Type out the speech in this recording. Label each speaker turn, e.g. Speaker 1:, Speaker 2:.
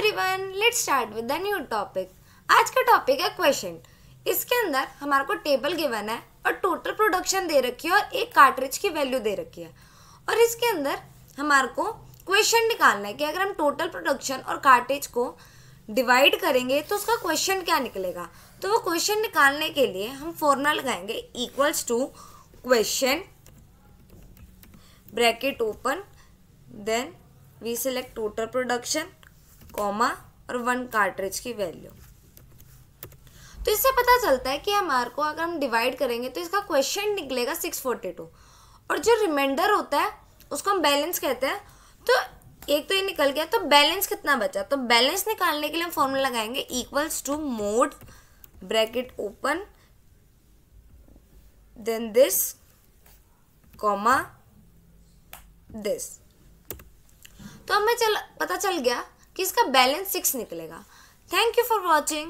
Speaker 1: everyone let's start with the new topic आज का topic है क्वेश्चन इसके अंदर हमारे को टेबल गिवन है और टोटल प्रोडक्शन दे रखी है और एक कार्टरेज की वैल्यू दे रखी है और इसके अंदर हमारे को क्वेश्चन निकालना है कि अगर हम टोटल प्रोडक्शन और कार्टेज को डिवाइड करेंगे तो उसका क्वेश्चन क्या निकलेगा तो वो क्वेश्चन निकालने के लिए हम फॉर्मूला लगाएंगे equals to quotient bracket open then we select total production comma और वन कार्ट्रिज की वैल्यू तो इससे पता चलता है कि हमारे को अगर हम डिवाइड करेंगे तो इसका क्वेश्चन निकलेगा सिक्स फोर्टी टू और जो रिमाइंडर होता है उसको हम बैलेंस कहते हैं तो एक तो ये निकल गया तो बैलेंस कितना बचा तो बैलेंस निकालने के लिए हम फॉर्मूला लगाएंगे equals to mod bracket open then this comma this तो हमें चल पता चल गया कि इसका बैलेंस सिक्स निकलेगा थैंक यू फॉर वॉचिंग